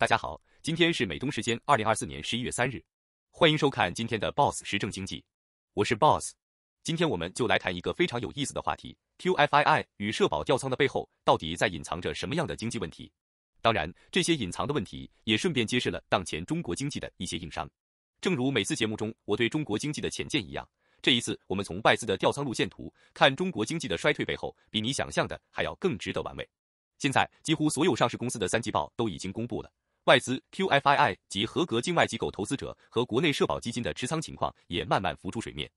大家好，今天是美东时间二零二四年十一月三日，欢迎收看今天的 BOSS 时政经济，我是 BOSS。今天我们就来谈一个非常有意思的话题：QFII 与社保调仓的背后到底在隐藏着什么样的经济问题？当然，这些隐藏的问题也顺便揭示了当前中国经济的一些硬伤。正如每次节目中我对中国经济的浅见一样，这一次我们从外资的调仓路线图看中国经济的衰退背后，比你想象的还要更值得玩味。现在，几乎所有上市公司的三季报都已经公布了。外资 QFII 及合格境外机构投资者和国内社保基金的持仓情况也慢慢浮出水面。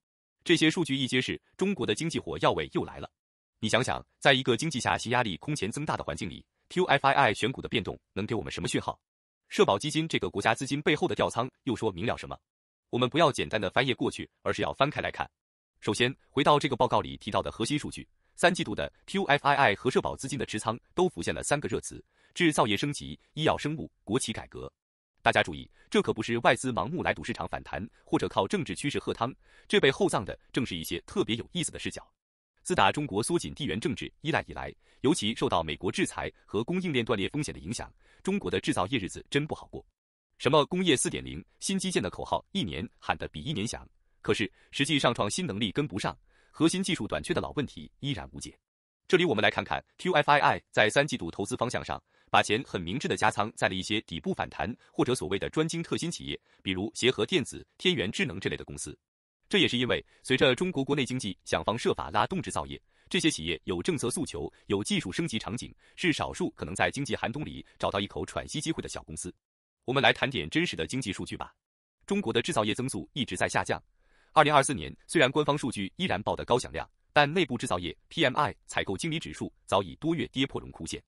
这些数据一揭示，中国的经济火药味又来了。你想想，在一个经济下行压力空前增大的环境里，QFII 选股的变动能给我们什么讯号？社保基金这个国家资金背后的调仓又说明了什么？我们不要简单的翻页过去，而是要翻开来看。首先，回到这个报告里提到的核心数据，三季度的 QFII 和社保资金的持仓都浮现了三个热词。制造业升级、医药生物、国企改革，大家注意，这可不是外资盲目来赌市场反弹，或者靠政治趋势喝汤。这背后藏的正是一些特别有意思的视角。自打中国缩紧地缘政治依赖以来，尤其受到美国制裁和供应链断裂风险的影响，中国的制造业日子真不好过。什么工业四点零、新基建的口号，一年喊得比一年响，可是实际上创新能力跟不上，核心技术短缺的老问题依然无解。这里我们来看看 QFII 在三季度投资方向上。把钱很明智的加仓在了一些底部反弹或者所谓的专精特新企业，比如协和电子、天元智能这类的公司。这也是因为随着中国国内经济想方设法拉动制造业，这些企业有政策诉求，有技术升级场景，是少数可能在经济寒冬里找到一口喘息机会的小公司。我们来谈点真实的经济数据吧。中国的制造业增速一直在下降。二零二四年虽然官方数据依然报的高响亮，但内部制造业 PMI 采购经理指数早已多月跌破荣枯线。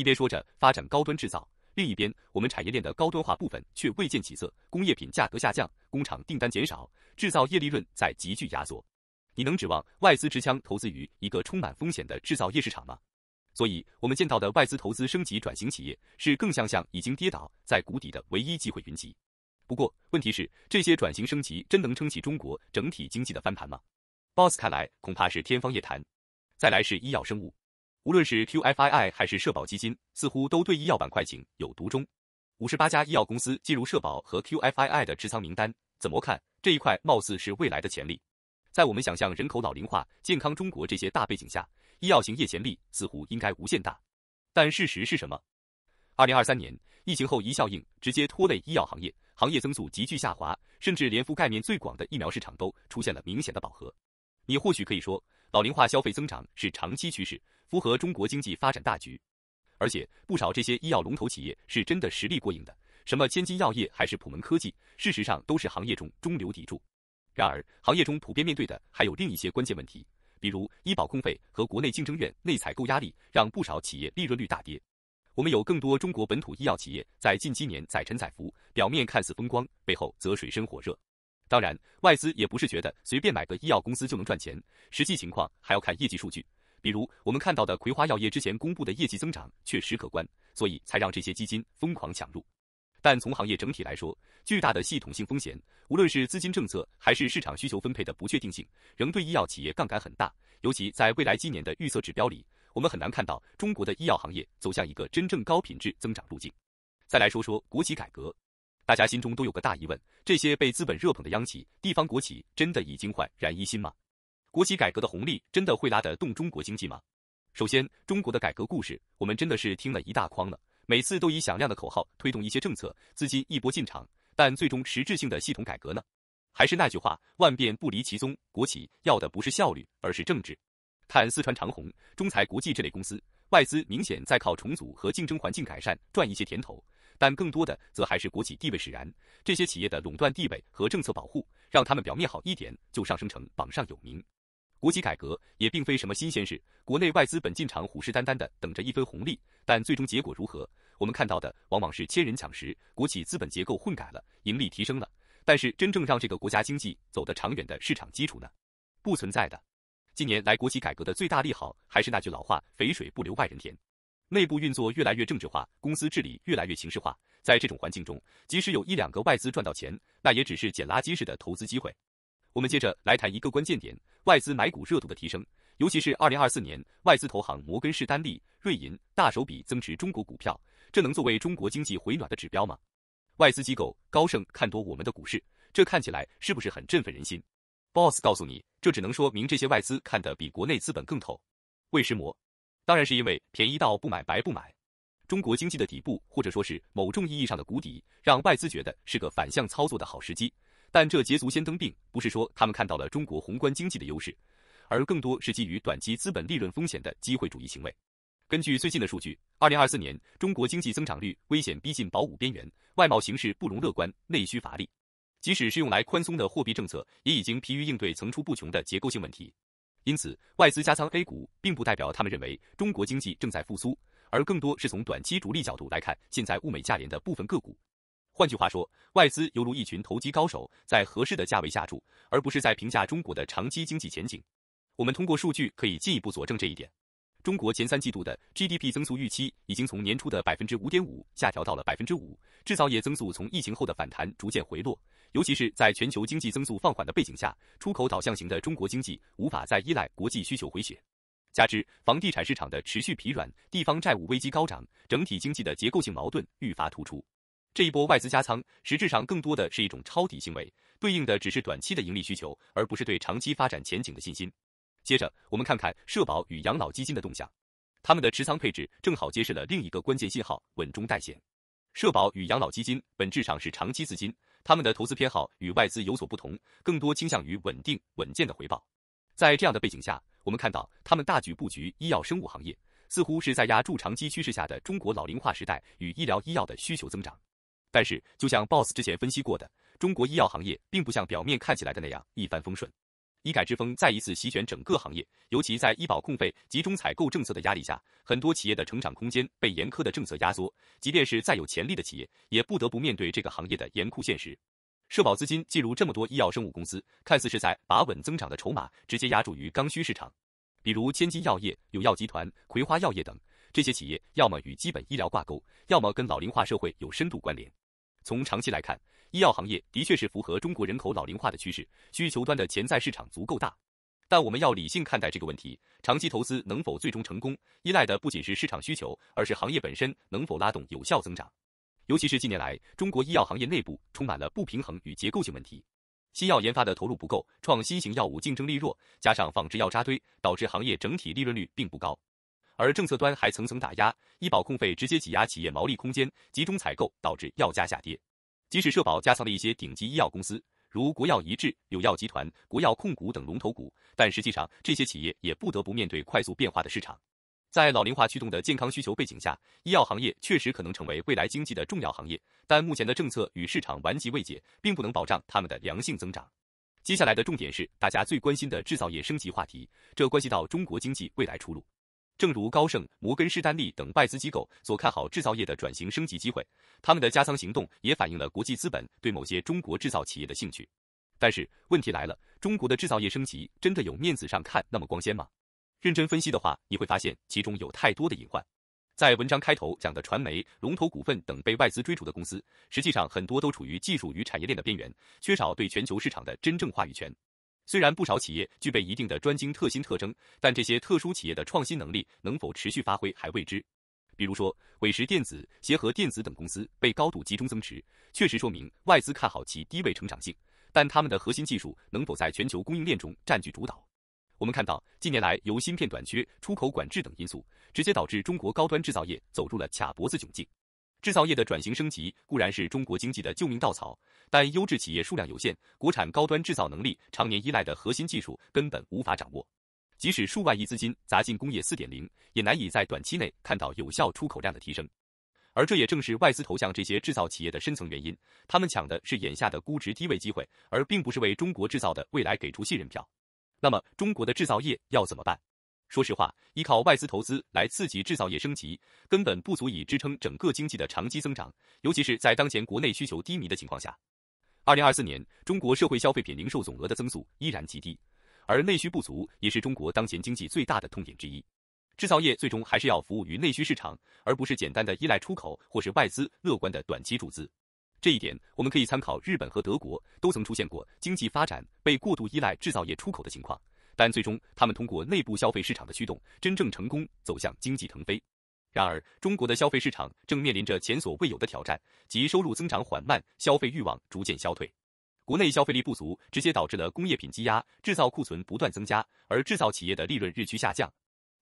一边说着发展高端制造，另一边我们产业链的高端化部分却未见起色，工业品价格下降，工厂订单减少，制造业利润在急剧压缩。你能指望外资持枪投资于一个充满风险的制造业市场吗？所以，我们见到的外资投资升级转型企业，是更像像已经跌倒在谷底的唯一机会云集。不过，问题是这些转型升级真能撑起中国整体经济的翻盘吗？Boss 看来恐怕是天方夜谭。再来是医药生物。无论是 QFII 还是社保基金，似乎都对医药板块情有独钟。五十八家医药公司进入社保和 QFII 的持仓名单，怎么看这一块？貌似是未来的潜力。在我们想象人口老龄化、健康中国这些大背景下，医药行业潜力似乎应该无限大。但事实是什么？二零二三年疫情后一效应直接拖累医药行业，行业增速急剧下滑，甚至连覆盖面最广的疫苗市场都出现了明显的饱和。你或许可以说。老龄化消费增长是长期趋势，符合中国经济发展大局。而且不少这些医药龙头企业是真的实力过硬的，什么千金药业还是普门科技，事实上都是行业中中流砥柱。然而，行业中普遍面对的还有另一些关键问题，比如医保控费和国内竞争院内采购压力，让不少企业利润率大跌。我们有更多中国本土医药企业在近几年载沉载浮，表面看似风光，背后则水深火热。当然，外资也不是觉得随便买个医药公司就能赚钱，实际情况还要看业绩数据。比如我们看到的葵花药业之前公布的业绩增长确实可观，所以才让这些基金疯狂抢入。但从行业整体来说，巨大的系统性风险，无论是资金政策还是市场需求分配的不确定性，仍对医药企业杠杆很大。尤其在未来几年的预测指标里，我们很难看到中国的医药行业走向一个真正高品质增长路径。再来说说国企改革。大家心中都有个大疑问：这些被资本热捧的央企、地方国企，真的已经焕然一新吗？国企改革的红利真的会拉得动中国经济吗？首先，中国的改革故事，我们真的是听了一大筐了。每次都以响亮的口号推动一些政策，资金一波进场，但最终实质性的系统改革呢？还是那句话，万变不离其宗，国企要的不是效率，而是政治。看四川长虹、中材国际这类公司，外资明显在靠重组和竞争环境改善赚一些甜头。但更多的则还是国企地位使然，这些企业的垄断地位和政策保护，让他们表面好一点就上升成榜上有名。国企改革也并非什么新鲜事，国内外资本进场虎视眈眈的等着一分红利，但最终结果如何？我们看到的往往是千人抢食，国企资本结构混改了，盈利提升了，但是真正让这个国家经济走得长远的市场基础呢？不存在的。近年来国企改革的最大利好还是那句老话：肥水不流外人田。内部运作越来越政治化，公司治理越来越形式化。在这种环境中，即使有一两个外资赚到钱，那也只是捡垃圾式的投资机会。我们接着来谈一个关键点：外资买股热度的提升，尤其是二零二四年，外资投行摩根士丹利、瑞银大手笔增持中国股票，这能作为中国经济回暖的指标吗？外资机构高盛看多我们的股市，这看起来是不是很振奋人心？BOSS 告诉你，这只能说明这些外资看得比国内资本更透。魏石魔。当然是因为便宜到不买白不买。中国经济的底部，或者说是某种意义上的谷底，让外资觉得是个反向操作的好时机。但这捷足先登，并不是说他们看到了中国宏观经济的优势，而更多是基于短期资本利润风险的机会主义行为。根据最近的数据，二零二四年中国经济增长率危险逼近保五边缘，外贸形势不容乐观，内需乏力。即使是用来宽松的货币政策，也已经疲于应对层出不穷的结构性问题。因此，外资加仓 A 股，并不代表他们认为中国经济正在复苏，而更多是从短期主力角度来看，现在物美价廉的部分个股。换句话说，外资犹如一群投机高手，在合适的价位下注，而不是在评价中国的长期经济前景。我们通过数据可以进一步佐证这一点。中国前三季度的 GDP 增速预期已经从年初的百分之五点五下调到了百分之五。制造业增速从疫情后的反弹逐渐回落，尤其是在全球经济增速放缓的背景下，出口导向型的中国经济无法再依赖国际需求回血。加之房地产市场的持续疲软，地方债务危机高涨，整体经济的结构性矛盾愈发突出。这一波外资加仓实质上更多的是一种抄底行为，对应的只是短期的盈利需求，而不是对长期发展前景的信心。接着，我们看看社保与养老基金的动向，他们的持仓配置正好揭示了另一个关键信号：稳中带险。社保与养老基金本质上是长期资金，他们的投资偏好与外资有所不同，更多倾向于稳定稳健的回报。在这样的背景下，我们看到他们大举布局医药生物行业，似乎是在压住长期趋势下的中国老龄化时代与医疗医药的需求增长。但是，就像 boss 之前分析过的，中国医药行业并不像表面看起来的那样一帆风顺。医改之风再一次席卷整个行业，尤其在医保控费、集中采购政策的压力下，很多企业的成长空间被严苛的政策压缩。即便是再有潜力的企业，也不得不面对这个行业的严酷现实。社保资金进入这么多医药生物公司，看似是在把稳增长的筹码直接压注于刚需市场，比如千金药业、有药集团、葵花药业等这些企业，要么与基本医疗挂钩，要么跟老龄化社会有深度关联。从长期来看，医药行业的确是符合中国人口老龄化的趋势，需求端的潜在市场足够大，但我们要理性看待这个问题。长期投资能否最终成功，依赖的不仅是市场需求，而是行业本身能否拉动有效增长。尤其是近年来，中国医药行业内部充满了不平衡与结构性问题，新药研发的投入不够，创新型药物竞争力弱，加上仿制药扎堆，导致行业整体利润率并不高。而政策端还层层打压，医保控费直接挤压企业毛利空间，集中采购导致药价下跌。即使社保加仓了一些顶级医药公司，如国药一致、有药集团、国药控股等龙头股，但实际上这些企业也不得不面对快速变化的市场。在老龄化驱动的健康需求背景下，医药行业确实可能成为未来经济的重要行业，但目前的政策与市场顽疾未解，并不能保障他们的良性增长。接下来的重点是大家最关心的制造业升级话题，这关系到中国经济未来出路。正如高盛、摩根士丹利等外资机构所看好制造业的转型升级机会，他们的加仓行动也反映了国际资本对某些中国制造企业的兴趣。但是问题来了，中国的制造业升级真的有面子上看那么光鲜吗？认真分析的话，你会发现其中有太多的隐患。在文章开头讲的传媒龙头股份等被外资追逐的公司，实际上很多都处于技术与产业链的边缘，缺少对全球市场的真正话语权。虽然不少企业具备一定的专精特新特征，但这些特殊企业的创新能力能否持续发挥还未知。比如说，伟实电子、协和电子等公司被高度集中增持，确实说明外资看好其低位成长性，但他们的核心技术能否在全球供应链中占据主导？我们看到，近年来由芯片短缺、出口管制等因素，直接导致中国高端制造业走入了卡脖子窘境。制造业的转型升级固然是中国经济的救命稻草，但优质企业数量有限，国产高端制造能力常年依赖的核心技术根本无法掌握。即使数万亿资金砸进工业四点零，也难以在短期内看到有效出口量的提升。而这也正是外资投向这些制造企业的深层原因，他们抢的是眼下的估值低位机会，而并不是为中国制造的未来给出信任票。那么，中国的制造业要怎么办？说实话，依靠外资投资来刺激制造业升级，根本不足以支撑整个经济的长期增长，尤其是在当前国内需求低迷的情况下。二零二四年，中国社会消费品零售总额的增速依然极低，而内需不足也是中国当前经济最大的痛点之一。制造业最终还是要服务于内需市场，而不是简单的依赖出口或是外资乐观的短期注资。这一点，我们可以参考日本和德国，都曾出现过经济发展被过度依赖制造业出口的情况。但最终，他们通过内部消费市场的驱动，真正成功走向经济腾飞。然而，中国的消费市场正面临着前所未有的挑战，即收入增长缓慢，消费欲望逐渐消退。国内消费力不足，直接导致了工业品积压、制造库存不断增加，而制造企业的利润日趋下降。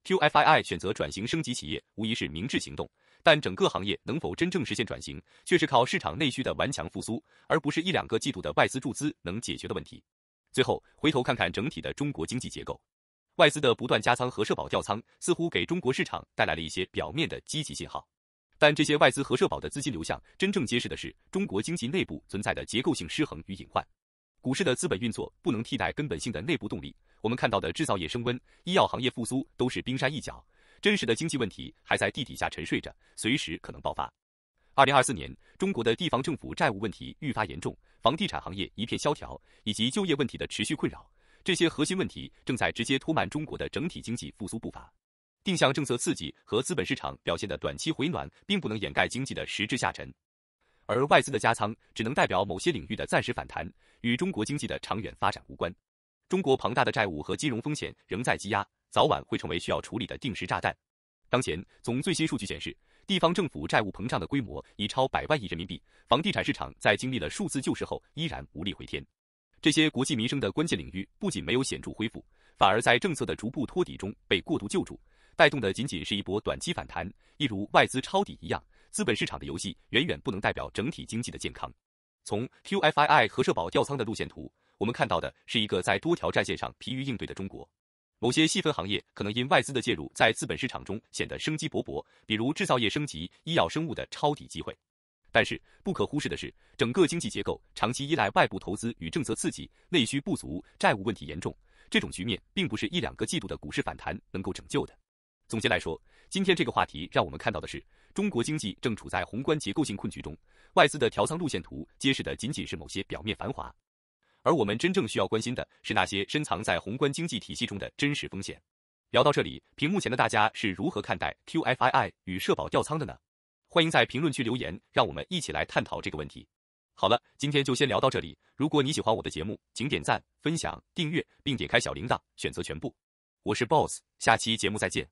QFII 选择转型升级企业，无疑是明智行动。但整个行业能否真正实现转型，却是靠市场内需的顽强复苏，而不是一两个季度的外资注资能解决的问题。最后回头看看整体的中国经济结构，外资的不断加仓和社保调仓，似乎给中国市场带来了一些表面的积极信号。但这些外资和社保的资金流向，真正揭示的是中国经济内部存在的结构性失衡与隐患。股市的资本运作不能替代根本性的内部动力。我们看到的制造业升温、医药行业复苏都是冰山一角，真实的经济问题还在地底下沉睡着，随时可能爆发。二零二四年，中国的地方政府债务问题愈发严重，房地产行业一片萧条，以及就业问题的持续困扰，这些核心问题正在直接拖慢中国的整体经济复苏步伐。定向政策刺激和资本市场表现的短期回暖，并不能掩盖经济的实质下沉，而外资的加仓只能代表某些领域的暂时反弹，与中国经济的长远发展无关。中国庞大的债务和金融风险仍在积压，早晚会成为需要处理的定时炸弹。当前，从最新数据显示。地方政府债务膨胀的规模已超百万亿人民币，房地产市场在经历了数字救市后依然无力回天。这些国际民生的关键领域不仅没有显著恢复，反而在政策的逐步托底中被过度救助，带动的仅仅是一波短期反弹，一如外资抄底一样。资本市场的游戏远远不能代表整体经济的健康。从 QFII 和社保调仓的路线图，我们看到的是一个在多条战线上疲于应对的中国。某些细分行业可能因外资的介入，在资本市场中显得生机勃勃，比如制造业升级、医药生物的抄底机会。但是不可忽视的是，整个经济结构长期依赖外部投资与政策刺激，内需不足，债务问题严重。这种局面并不是一两个季度的股市反弹能够拯救的。总结来说，今天这个话题让我们看到的是，中国经济正处在宏观结构性困局中，外资的调仓路线图揭示的仅仅是某些表面繁华。而我们真正需要关心的是那些深藏在宏观经济体系中的真实风险。聊到这里，屏幕前的大家是如何看待 QFII 与社保调仓的呢？欢迎在评论区留言，让我们一起来探讨这个问题。好了，今天就先聊到这里。如果你喜欢我的节目，请点赞、分享、订阅，并点开小铃铛，选择全部。我是 boss，下期节目再见。